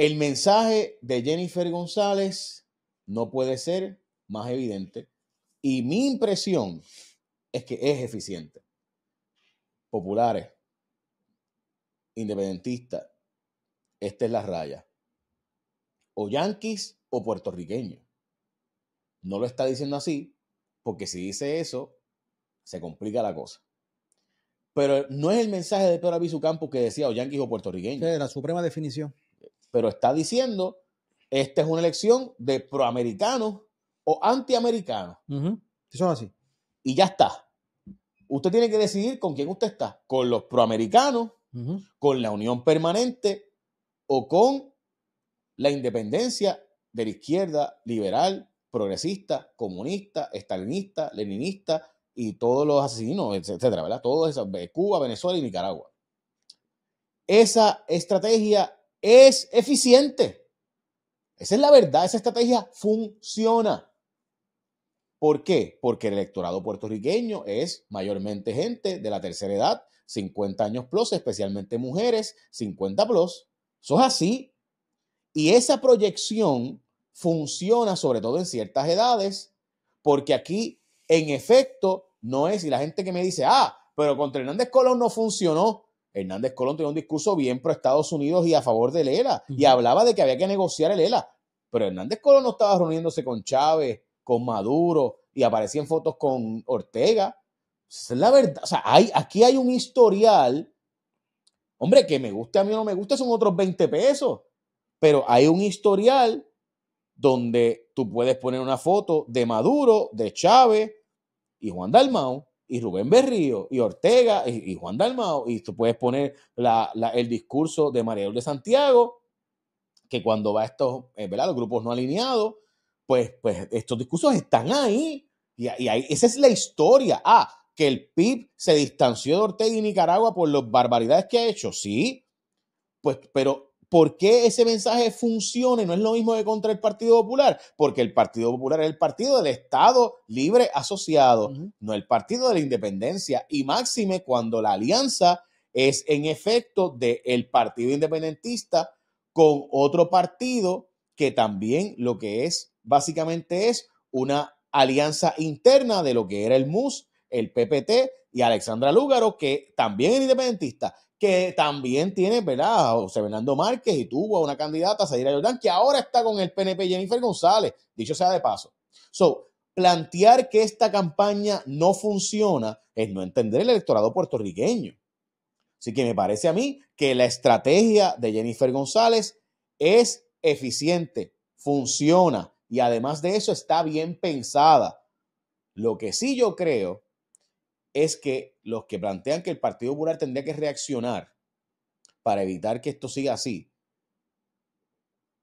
El mensaje de Jennifer González no puede ser más evidente y mi impresión es que es eficiente. Populares, independentistas, esta es la raya. O yanquis o puertorriqueños. No lo está diciendo así, porque si dice eso, se complica la cosa. Pero no es el mensaje de Pedro Aviso Campos que decía o yanquis o puertorriqueños. la suprema definición pero está diciendo, esta es una elección de proamericanos o antiamericanos. así. Y ya está. Usted tiene que decidir con quién usted está, con los proamericanos, con la unión permanente o con la independencia de la izquierda liberal, progresista, comunista, estalinista, leninista y todos los asesinos, etcétera, ¿verdad? Todos esos, eh, Cuba, Venezuela y Nicaragua. Esa estrategia es eficiente. Esa es la verdad, esa estrategia funciona. ¿Por qué? Porque el electorado puertorriqueño es mayormente gente de la tercera edad, 50 años plus, especialmente mujeres, 50 plus. Eso es así. Y esa proyección funciona sobre todo en ciertas edades, porque aquí, en efecto, no es, y la gente que me dice, ah, pero contra Hernández Colón no funcionó, Hernández Colón tenía un discurso bien pro Estados Unidos y a favor del ELA, y hablaba de que había que negociar el ELA, pero Hernández Colón no estaba reuniéndose con Chávez, con Maduro, y aparecía en fotos con Ortega. es la verdad, o sea, hay, aquí hay un historial, hombre, que me guste a mí o no me guste, son otros 20 pesos, pero hay un historial donde tú puedes poner una foto de Maduro, de Chávez y Juan Dalmau y Rubén Berrío y Ortega y, Juan Dalmao. Y tú puedes poner el discurso de Mariel de Santiago, que cuando va a estos, eh, ¿verdad? grupos no alineados, pues, pues estos discursos están ahí. Y, ahí, esa es la historia. Ah, que el PIB se distanció de Ortega y Nicaragua por las barbaridades que ha hecho, sí. Pues, pero ¿Por qué ese mensaje funcione? No es lo mismo que contra el Partido Popular, porque el Partido Popular es el partido del Estado libre asociado, no el partido de la independencia. Y máxime cuando la alianza es en efecto del Partido Independentista con otro partido que también lo que es básicamente es una alianza interna de lo que era el MUS, el PPT y Alexandra Lúgaro, que también es independentista, que también tiene, ¿verdad? José Fernando Márquez y tuvo a una candidata, Sadira Jordán, que ahora está con el PNP Jennifer González, dicho sea de paso. So, plantear que esta campaña no funciona es no entender el electorado puertorriqueño. Así que me parece a mí que la estrategia de Jennifer González es eficiente, funciona y además de eso está bien pensada. Lo que sí yo creo es que los que plantean que el Partido Popular tendría que reaccionar para evitar que esto siga así,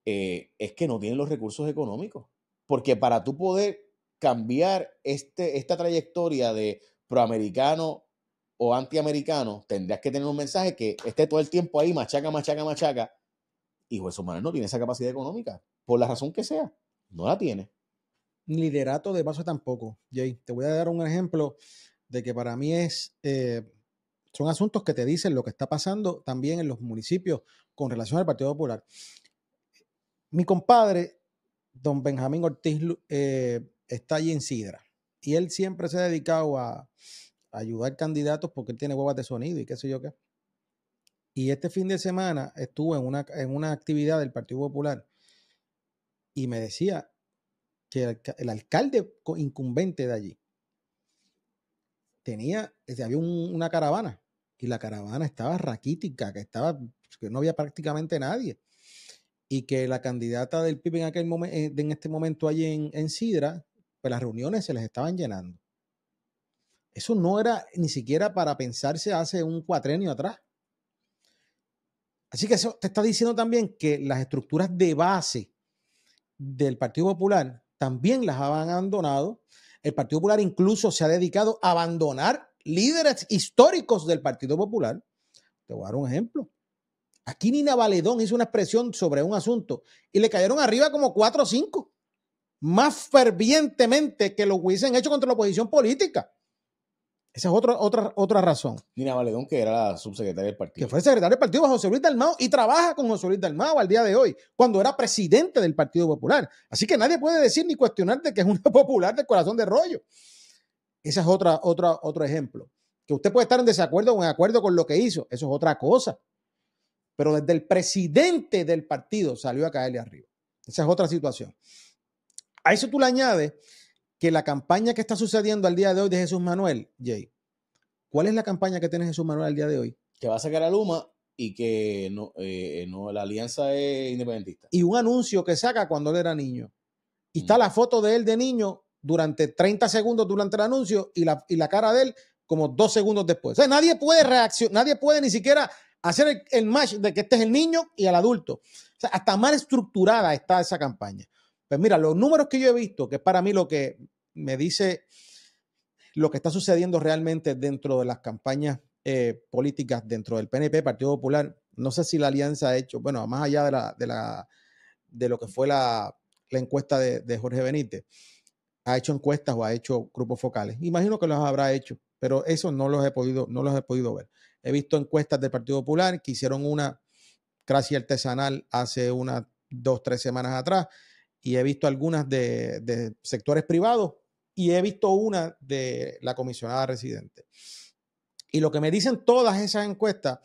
eh, es que no tienen los recursos económicos. Porque para tú poder cambiar este, esta trayectoria de proamericano o antiamericano, tendrías que tener un mensaje que esté todo el tiempo ahí, machaca, machaca, machaca. Y Juez Humano no tiene esa capacidad económica, por la razón que sea, no la tiene. Liderato de paso tampoco, Jay. Te voy a dar un ejemplo de que para mí es, eh, son asuntos que te dicen lo que está pasando también en los municipios con relación al Partido Popular. Mi compadre, don Benjamín Ortiz, eh, está allí en Sidra y él siempre se ha dedicado a, ayudar candidatos porque él tiene huevas de sonido y qué sé yo qué. Y este fin de semana estuve en una, en una actividad del Partido Popular y me decía que el alcalde incumbente de allí tenía, había una caravana y la caravana estaba raquítica, que estaba, que no había prácticamente nadie. Y que la candidata del PIB en aquel momento, eh, en este momento allí en, Sidra, pues las reuniones se les estaban llenando. Eso no era ni siquiera para pensarse hace un cuatrenio atrás. Así que eso te está diciendo también que las estructuras de base del Partido Popular también las habían abandonado el Partido Popular incluso se ha dedicado a abandonar líderes históricos del Partido Popular. Te voy a dar un ejemplo. Aquí Nina Valedón hizo una expresión sobre un asunto y le cayeron arriba como cuatro o cinco, más fervientemente que lo hubiesen hecho contra la oposición política. Esa es otra, otra, otra razón. Nina Valedón, que era la subsecretaria del partido. Que fue secretaria del partido José Luis Dalmao y trabaja con José Luis Dalmao al día de hoy, cuando era presidente del Partido Popular. Así que nadie puede decir ni cuestionarte que es una popular de corazón de rollo. Ese es otra, otra, otro ejemplo. Que usted puede estar en desacuerdo o en acuerdo con lo que hizo, eso es otra cosa. Pero desde el presidente del partido salió a caerle arriba. Esa es otra situación. A eso tú le añades que la campaña que está sucediendo al día de hoy de Jesús Manuel, Jay, ¿cuál es la campaña que tiene Jesús Manuel al día de hoy? Que va a sacar a Luma y que no, eh, no la alianza es independentista. Y un anuncio que saca cuando él era niño. Y está mm. la foto de él de niño durante 30 segundos durante el anuncio y la, cara de él como dos segundos después. O sea, nadie puede reaccionar, nadie puede ni siquiera hacer el, el, match de que este es el niño y el adulto. O sea, hasta mal estructurada está esa campaña. Pues mira, los números que yo he visto, que es para mí lo que me dice lo que está sucediendo realmente dentro de las campañas eh, políticas dentro del PNP, Partido Popular, no sé si la alianza ha hecho, bueno, más allá de, la, de, la, de lo que fue la, encuesta de, Jorge Benítez, ha hecho encuestas o ha hecho grupos focales. Imagino que los habrá hecho, pero eso no los he podido, no los he podido ver. He visto encuestas del Partido Popular que hicieron una casi artesanal hace unas dos, tres semanas atrás, y he visto algunas de, sectores privados y he visto una de la comisionada residente. Y lo que me dicen todas esas encuestas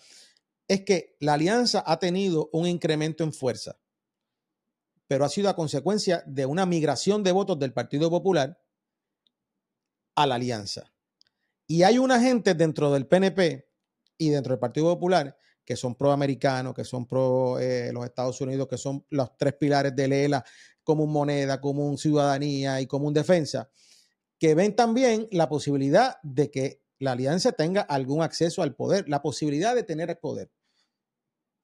es que la alianza ha tenido un incremento en fuerza, pero ha sido a consecuencia de una migración de votos del Partido Popular a la alianza. Y hay una gente dentro del PNP y dentro del Partido Popular que son proamericanos, que son pro eh, los Estados Unidos, que son los tres pilares de Lela como moneda, como ciudadanía y como defensa, que ven también la posibilidad de que la alianza tenga algún acceso al poder, la posibilidad de tener el poder.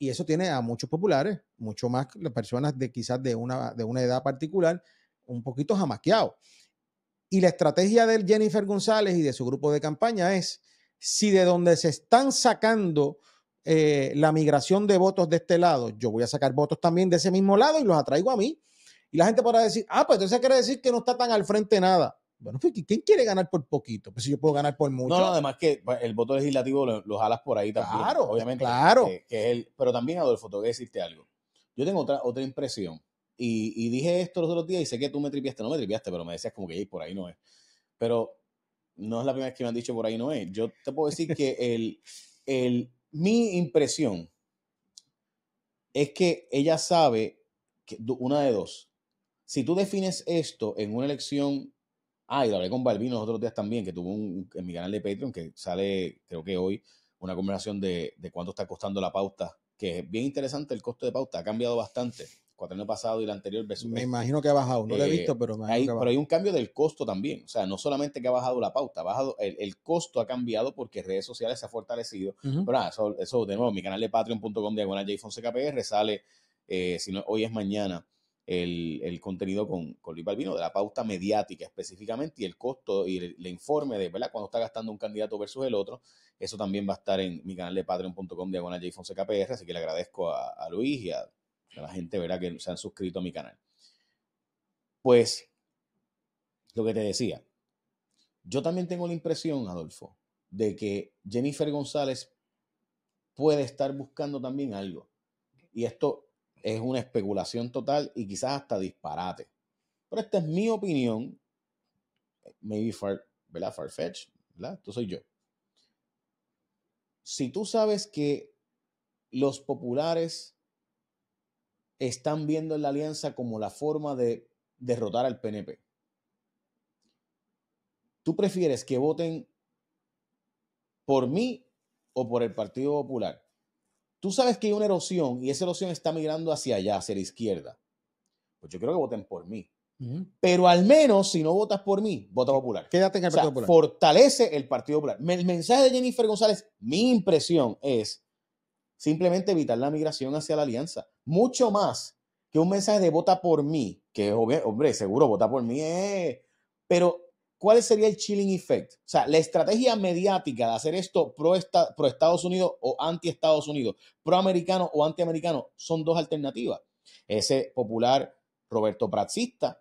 Y eso tiene a muchos populares, mucho más las personas de quizás de una, de una edad particular, un poquito jamaqueados. Y la estrategia de Jennifer González y de su grupo de campaña es, si de donde se están sacando eh, la migración de votos de este lado, yo voy a sacar votos también de ese mismo lado y los atraigo a mí. Y la gente podrá decir, ah, pues entonces quiere decir que no está tan al frente nada. Bueno, pues, ¿quién quiere ganar por poquito? Pues si yo puedo ganar por mucho. No, además que pues, el voto legislativo lo, jalas por ahí también. Claro, obviamente. Claro. pero también, Adolfo, tengo que decirte algo. Yo tengo otra, otra impresión. Y, dije esto los otros días y sé que tú me tripiaste, no me tripiaste, pero me decías como que por ahí no es. Pero no es la primera vez que me han dicho por ahí no es. Yo te puedo decir que el, mi impresión es que ella sabe que una de dos. Si tú defines esto en una elección, ah, lo hablé con Balbino los otros días también, que tuvo un, en mi canal de Patreon, que sale, creo que hoy, una conversación de, de cuánto está costando la pauta, que es bien interesante el costo de pauta, ha cambiado bastante. Cuatro años pasado y el anterior versus Me este. imagino que ha bajado, no lo he eh, visto, pero me hay, Pero hay un cambio del costo también, o sea, no solamente que ha bajado la pauta, ha bajado, el, costo ha cambiado porque redes sociales se ha fortalecido. eso, eso de nuevo, mi canal de patreon.com diagonal jfonsecapr sale, eh, si no, hoy es mañana. El, contenido con, con Luis Balbino, de la pauta mediática específicamente y el costo y el, informe de ¿verdad? cuando está gastando un candidato versus el otro. Eso también va a estar en mi canal de patreon.com diagonal jfonsecapr, así que le agradezco a Luis y a la gente, verá Que se han suscrito a mi canal. Pues, lo que te decía, yo también tengo la impresión, Adolfo, de que Jennifer González puede estar buscando también algo. Y esto es una especulación total y quizás hasta disparate. Pero esta es mi opinión. Maybe far, ¿verdad? Farfetch, ¿verdad? Esto soy yo. Si tú sabes que los populares están viendo en la alianza como la forma de derrotar al PNP. ¿Tú prefieres que voten por mí o por el Partido Popular? Tú sabes que hay una erosión y esa erosión está migrando hacia allá, hacia la izquierda. Pues yo creo que voten por mí. Pero al menos, si no votas por mí, vota popular. Quédate en el Partido Popular. Fortalece el Partido Popular. El mensaje de Jennifer González, mi impresión es simplemente evitar la migración hacia la alianza. Mucho más que un mensaje de vota por mí, que hombre, seguro vota por mí, eh. pero ¿cuál sería el chilling effect? O sea, la estrategia mediática de hacer esto pro, esta, pro Estados Unidos o anti Estados Unidos, pro americano o anti americano, son dos alternativas. Ese popular Roberto Praxista,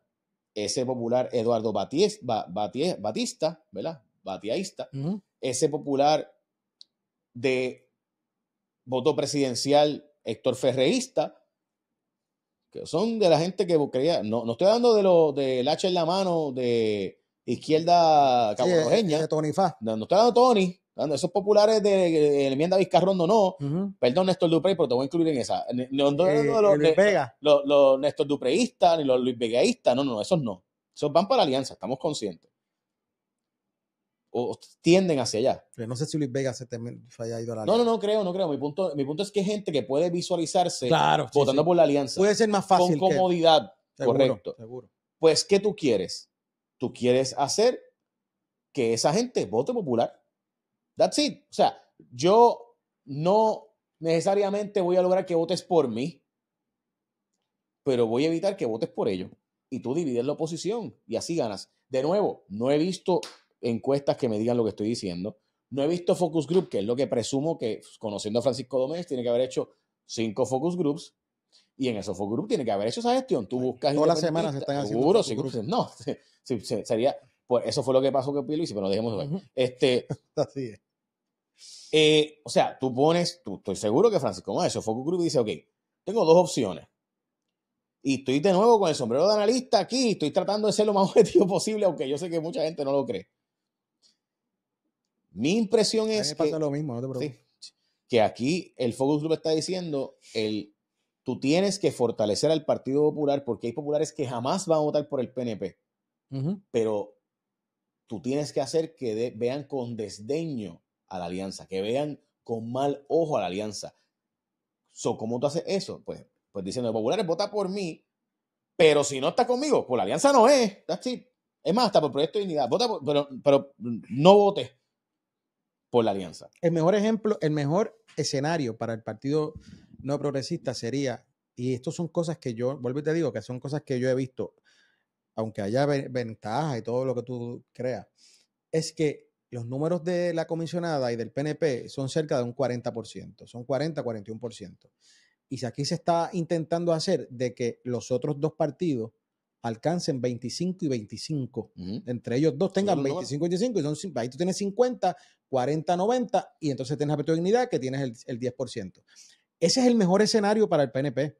ese popular Eduardo Baties, Batista, ¿verdad? Batista. ese popular de voto presidencial Héctor Ferreísta, que son de la gente que creía, no, no estoy hablando de lo del hacha en la mano de izquierda caborrojeña. Eh, eh, Tony Fa. No, estoy dando Tony, esos populares de, enmienda Vizcarrondo, no. Perdón, Néstor Duprey, pero te voy a incluir en esa. No, los, Néstor Dupreístas ni los Luis Vegaístas, no, no, esos no. Esos van para alianza, estamos conscientes tienden hacia allá. no sé si Luis Vega se, te, a la No, no, no creo, no creo. Mi punto, es que hay gente que puede visualizarse votando por la alianza. Puede ser más fácil. Con comodidad, correcto. Seguro. Pues, ¿qué tú quieres? Tú quieres hacer que esa gente vote popular. That's it. O sea, yo no necesariamente voy a lograr que votes por mí, pero voy a evitar que votes por ellos. Y tú divides la oposición y así ganas. De nuevo, no he visto encuestas que me digan lo que estoy diciendo. No he visto focus group, que es lo que presumo que, pues, conociendo a Francisco Doméz tiene que haber hecho cinco focus groups. Y en esos focus group tiene que haber hecho esa gestión. Tú buscas. Todas las semanas están haciendo. Seguro, No, sería. Pues eso fue lo que pasó con Pilo pero dejemos de Este. Eh, o sea, tú pones, estoy seguro que Francisco eso focus group, dice, ok, tengo dos opciones. Y estoy de nuevo con el sombrero de analista aquí, estoy tratando de ser lo más objetivo posible, aunque yo sé que mucha gente no lo cree. Mi impresión es. que, lo mismo, que aquí el Focus Group está diciendo: el, tú tienes que fortalecer al Partido Popular porque hay populares que jamás van a votar por el PNP. Pero tú tienes que hacer que vean con desdeño a la alianza, que vean con mal ojo a la alianza. So, ¿Cómo tú haces eso? Pues, pues diciendo: populares, vota por mí, pero si no está conmigo, pues la alianza no es. That's Es más, está por Proyecto de Dignidad. Vota pero, pero no vote por la alianza. El mejor ejemplo, el mejor escenario para el Partido No Progresista sería, y esto son cosas que yo, vuelvo y te digo, que son cosas que yo he visto, aunque haya ventajas y todo lo que tú creas, es que los números de la comisionada y del PNP son cerca de un 40%, son 40-41%. Y si aquí se está intentando hacer de que los otros dos partidos alcancen 25 y 25. Entre ellos dos tengan 25 y 25 y son, ahí tú tienes 50, 40, 90 y entonces tienes la dignidad que tienes el, 10%. Ese es el mejor escenario para el PNP.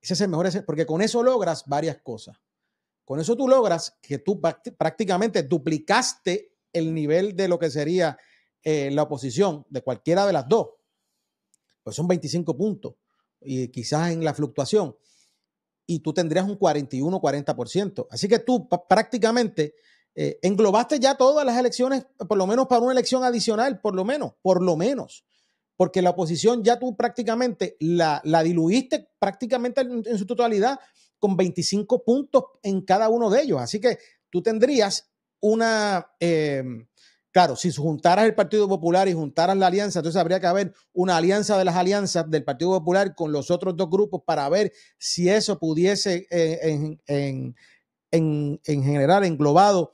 Ese es el mejor escenario, porque con eso logras varias cosas. Con eso tú logras que tú prácticamente duplicaste el nivel de lo que sería eh, la oposición de cualquiera de las dos. Pues son 25 puntos y quizás en la fluctuación y tú tendrías un 41-40%. Así que tú prácticamente eh, englobaste ya todas las elecciones, por lo menos para una elección adicional, por lo menos, por lo menos. Porque la oposición ya tú prácticamente la, diluiste prácticamente en, su totalidad con 25 puntos en cada uno de ellos. Así que tú tendrías una, em, Claro, si juntaras el Partido Popular y juntaras la alianza, entonces habría que haber una alianza de las alianzas del Partido Popular con los otros dos grupos para ver si eso pudiese eh, en, general, englobado,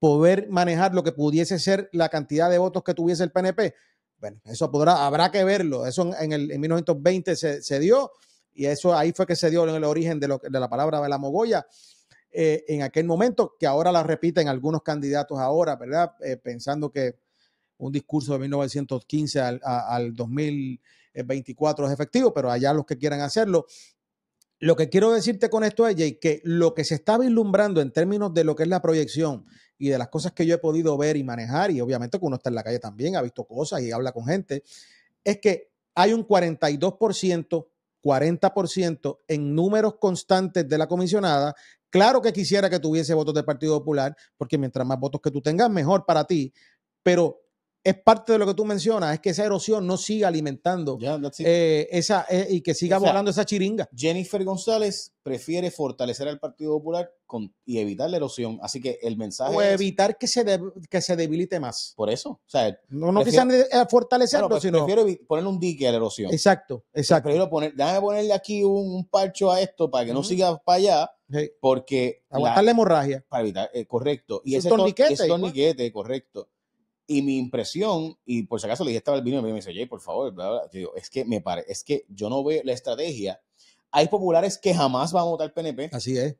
poder manejar lo que pudiese ser la cantidad de votos que tuviese el PNP. Bueno, eso habrá que verlo. Eso en, el, 1920 se, dio y eso ahí fue que se dio en el origen de, la palabra de la mogolla. Eh, en aquel momento, que ahora la repiten algunos candidatos ahora, ¿verdad? Eh, pensando que un discurso de 1915 al, al 2024 es efectivo, pero allá los que quieran hacerlo. Lo que quiero decirte con esto es, Jay, que lo que se está vislumbrando en términos de lo que es la proyección y de las cosas que yo he podido ver y manejar, y obviamente que uno está en la calle también, ha visto cosas y habla con gente, es que hay un 42% 40% en números constantes de la comisionada. Claro que quisiera que tuviese votos del Partido Popular, porque mientras más votos que tú tengas, mejor para ti. Pero es parte de lo que tú mencionas, es que esa erosión no siga alimentando eh, esa, eh, y que siga volando esa chiringa. Jennifer González prefiere fortalecer al Partido Popular y evitar la erosión, así que el mensaje o evitar que se, que se debilite más. Por eso, o sea, no, no eh, fortalecerlo, pues, sino prefiero ponerle un dique a la erosión. Exacto, exacto. déjame ponerle aquí un, parcho a esto para que no siga para allá. Porque. Aguantar la, hemorragia. Para evitar, correcto. Y es ese torniquete. Es torniquete, correcto y mi impresión, y por si acaso le dije estaba el vino me dice, Jay, por favor, es que me parece, es que yo no veo la estrategia. Hay populares que jamás van a votar PNP. Así es.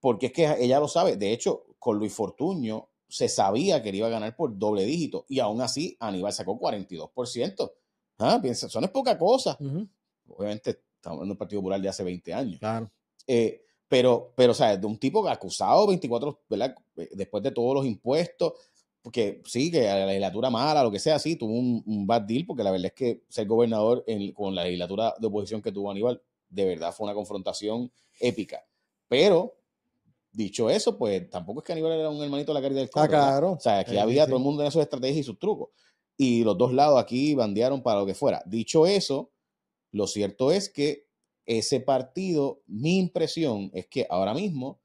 Porque es que ella lo sabe. De hecho, con Luis Fortuño se sabía que él iba a ganar por doble dígito. Y aún así, Aníbal sacó 42%. ¿Ah? Piensa, eso no es poca cosa. Obviamente, estamos en un Partido Popular de hace 20 años. Claro. Eh, pero, pero, o sea, de un tipo acusado 24, ¿verdad? Eh, después de todos los impuestos, porque sí, que la legislatura mala, lo que sea, sí, tuvo un, bad deal, porque la verdad es que ser gobernador con la legislatura de oposición que tuvo Aníbal, de verdad fue una confrontación épica. Pero, dicho eso, pues tampoco es que Aníbal era un hermanito de la caridad del ah, Estado. claro. O sea, aquí eh, había todo el mundo en sus estrategias y sus trucos. Y los dos lados aquí bandearon para lo que fuera. Dicho eso, lo cierto es que ese partido, mi impresión es que ahora mismo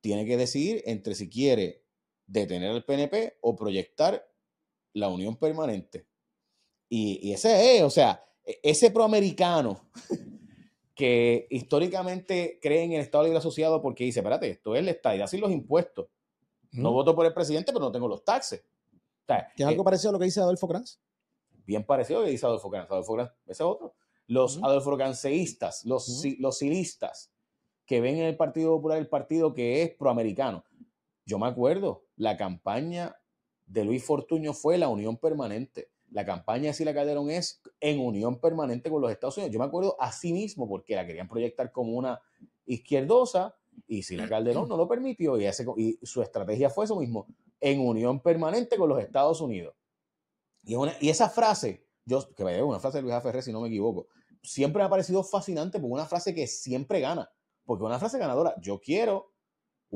tiene que decidir entre si quiere detener al PNP o proyectar la unión permanente. Y, ese es, o sea, e, ese proamericano que históricamente cree en el Estado Libre Asociado porque dice, espérate, esto es está y así los impuestos. No voto por el presidente, pero no tengo los taxes. ¿Tiene algo eh, parecido a lo que dice Adolfo Kranz? Bien parecido a lo que dice Adolfo Kranz. Adolfo Kranz, ese es otro. Los Adolfo canseístas, los, silistas los silistas que ven en el Partido Popular el partido que es proamericano. Yo me acuerdo, la campaña de Luis Fortuño fue la unión permanente. La campaña de Sila Calderón es en unión permanente con los Estados Unidos. Yo me acuerdo a sí mismo porque la querían proyectar como una izquierdosa y Sila Calderón no lo permitió y, su estrategia fue eso mismo, en unión permanente con los Estados Unidos. Y, esa frase, yo, que me una frase de Luis Ferrer si no me equivoco, siempre me ha parecido fascinante porque una frase que siempre gana, porque una frase ganadora, yo quiero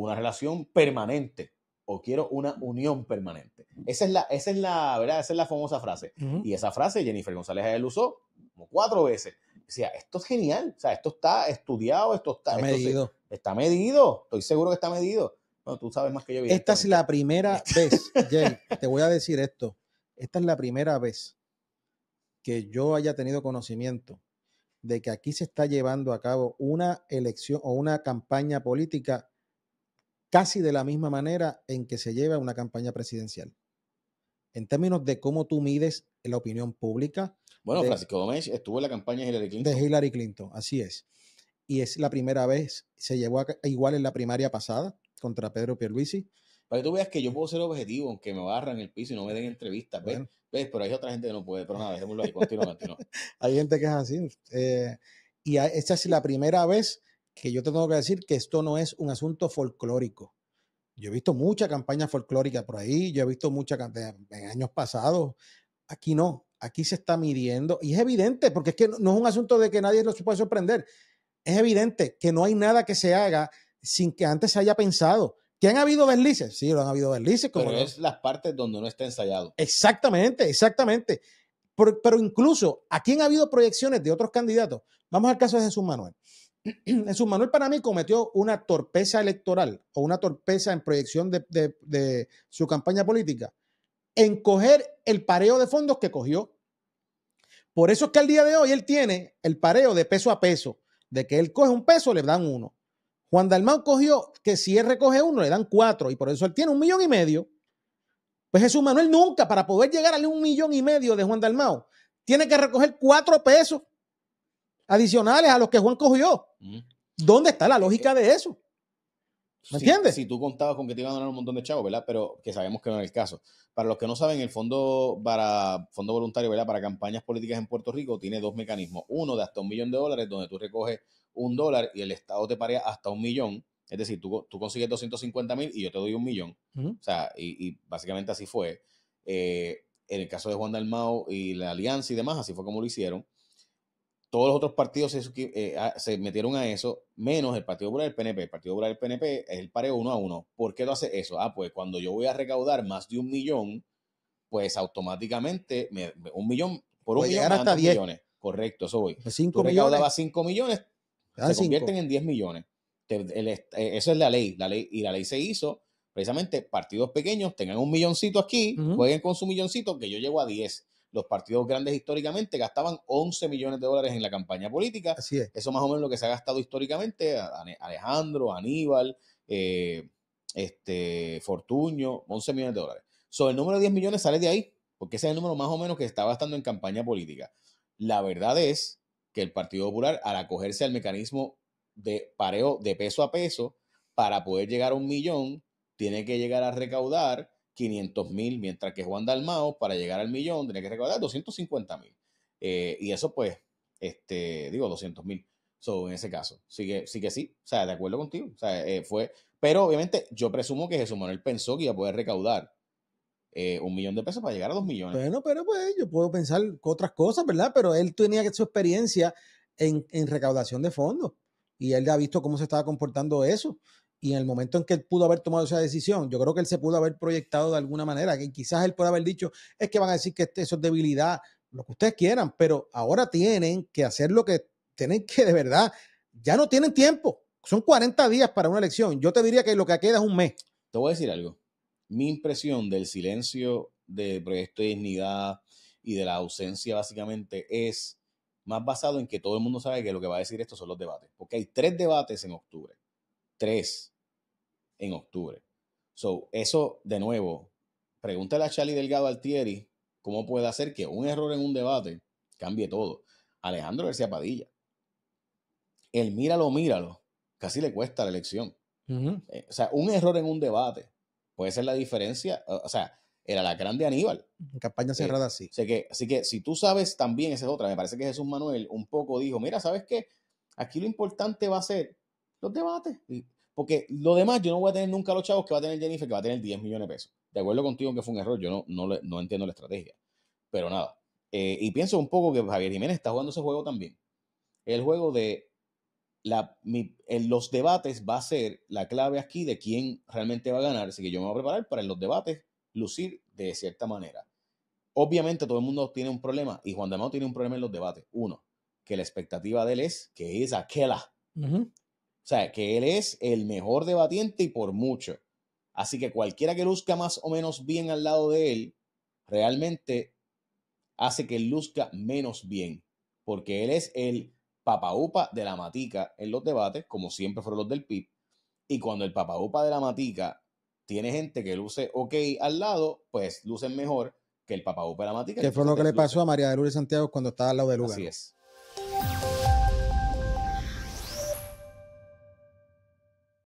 una relación permanente o quiero una unión permanente. Esa es la, esa es la, ¿verdad? Esa es la famosa frase. Y esa frase Jennifer González la usó como cuatro veces. decía esto es genial. O sea, esto está estudiado, esto está, medido. está medido. Estoy seguro que está medido. Bueno, tú sabes más que yo. Esta es la primera vez, Jay, te voy a decir esto. Esta es la primera vez que yo haya tenido conocimiento de que aquí se está llevando a cabo una elección o una campaña política casi de la misma manera en que se lleva una campaña presidencial. En términos de cómo tú mides la opinión pública. Bueno, Francisco Gómez estuvo en la campaña de Hillary Clinton. De Hillary Clinton, así es. Y es la primera vez, se llevó igual en la primaria pasada contra Pedro Pierluisi. Para que tú veas que yo puedo ser objetivo, aunque me barran el piso y no me den entrevistas, ¿ves? Pero hay otra gente que no puede, pero nada, dejémoslo ahí, continuamente. hay gente que es así. Eh, y esta es la primera vez que yo tengo que decir que esto no es un asunto folclórico. Yo he visto mucha campaña folclórica por ahí, yo he visto mucha en años pasados. Aquí no, aquí se está midiendo y es evidente, porque es que no, es un asunto de que nadie lo puede sorprender. Es evidente que no hay nada que se haga sin que antes se haya pensado. ¿Que han habido deslices? Sí, lo han habido deslices. pero es las partes donde no está ensayado. Exactamente, exactamente. pero incluso aquí han habido proyecciones de otros candidatos. Vamos al caso de Jesús Manuel. Jesús Manuel para mí cometió una torpeza electoral o una torpeza en proyección de, su campaña política en coger el pareo de fondos que cogió. Por eso es que al día de hoy él tiene el pareo de peso a peso, de que él coge un peso, le dan uno. Juan Dalmau cogió que si él recoge uno, le dan cuatro, y por eso él tiene un millón y medio. Pues Jesús Manuel nunca, para poder llegar a un millón y medio de Juan Dalmau, tiene que recoger cuatro pesos adicionales a los que Juan cogió. Mm. ¿Dónde está la lógica de eso? ¿Me entiendes? Si tú contabas con que te iban a donar un montón de chavos, ¿verdad? Pero que sabemos que no es el caso. Para los que no saben, el fondo para fondo voluntario, ¿verdad? Para campañas políticas en Puerto Rico tiene dos mecanismos. Uno de hasta un millón de dólares, donde tú recoges un dólar y el Estado te parea hasta un millón. Es decir, tú, tú consigues 250 mil y yo te doy un millón. O sea, y, básicamente así fue. Eh, en el caso de Juan Dalmao y la Alianza y demás, así fue como lo hicieron todos los otros partidos eh, ah, se, metieron a eso, menos el Partido Popular del PNP. El Partido Popular del PNP es el pareo uno a uno. ¿Por qué lo hace eso? Ah, pues cuando yo voy a recaudar más de un millón, pues automáticamente un millón, por un millón hasta 10 millones. Correcto, eso voy. Pues cinco Tú recaudabas 5 millones, ah, se convierten en 10 millones. Eh, eso es la ley, la ley, y la ley se hizo precisamente partidos pequeños, tengan un milloncito aquí, jueguen con su milloncito, que yo llego a 10 los partidos grandes históricamente gastaban 11 millones de dólares en la campaña política. Así es. Eso más o menos lo que se ha gastado históricamente Alejandro, Aníbal, eh, este, Fortuño, 11 millones de dólares. Sobre el número de 10 millones sale de ahí, porque ese es el número más o menos que está gastando en campaña política. La verdad es que el Partido Popular, al acogerse al mecanismo de pareo de peso a peso, para poder llegar a un millón, tiene que llegar a recaudar 500 mil, mientras que Juan Dalmao, para llegar al millón, tenía que recaudar 250 mil. Eh, y eso, pues, este, digo, 200 mil. en ese caso, sí que, sí que sí, o sea, de acuerdo contigo. Eh, fue, pero obviamente yo presumo que Jesús Manuel pensó que iba a poder recaudar eh, un millón de pesos para llegar a dos millones. Bueno, pero pues yo puedo pensar otras cosas, ¿verdad? Pero él tenía su experiencia en, en recaudación de fondos y él ha visto cómo se estaba comportando eso. Y en el momento en que él pudo haber tomado esa decisión, yo creo que él se pudo haber proyectado de alguna manera, que quizás él pueda haber dicho, es que van a decir que este, eso es debilidad, lo que ustedes quieran, pero ahora tienen que hacer lo que tienen que de verdad, ya no tienen tiempo, son 40 días para una elección, yo te diría que lo que queda es un mes. Te voy a decir algo, mi impresión del silencio de Proyecto de Dignidad y de la ausencia básicamente es más basado en que todo el mundo sabe que lo que va a decir esto son los debates, porque hay tres debates en octubre 3 en octubre. So, eso, de nuevo, pregúntale a Charlie Delgado Altieri cómo puede hacer que un error en un debate cambie todo. Alejandro García Padilla. El míralo, míralo, casi le cuesta la elección. Eh, o sea, un error en un debate puede ser la diferencia. O sea, era la grande Aníbal. Campaña cerrada, sí. Así que, así que si tú sabes también, esa es otra. Me parece que Jesús Manuel un poco dijo: Mira, ¿sabes qué? Aquí lo importante va a ser los debates. Porque lo demás, yo no voy a tener nunca los chavos que va a tener Jennifer, que va a tener 10 millones de pesos. De acuerdo contigo que fue un error, yo no, no, no entiendo la estrategia. Pero nada. Eh, y pienso un poco que Javier Jiménez está jugando ese juego también. El juego de la, en los debates va a ser la clave aquí de quién realmente va a ganar. Así que yo me voy a preparar para en los debates lucir de cierta manera. Obviamente todo el mundo tiene un problema y Juan Damado tiene un problema en los debates. Uno, que la expectativa de él es que es aquella. O sea, que él es el mejor debatiente y por mucho. Así que cualquiera que luzca más o menos bien al lado de él, realmente hace que él luzca menos bien, porque él es el papaupa de la matica en los debates, como siempre fueron los del PIB. Y cuando el papaupa de la matica tiene gente que luce ok al lado, pues lucen mejor que el papaupa de la matica. Que fue lo que le pasó a María de y Santiago cuando estaba al lado de Lugano. Así es.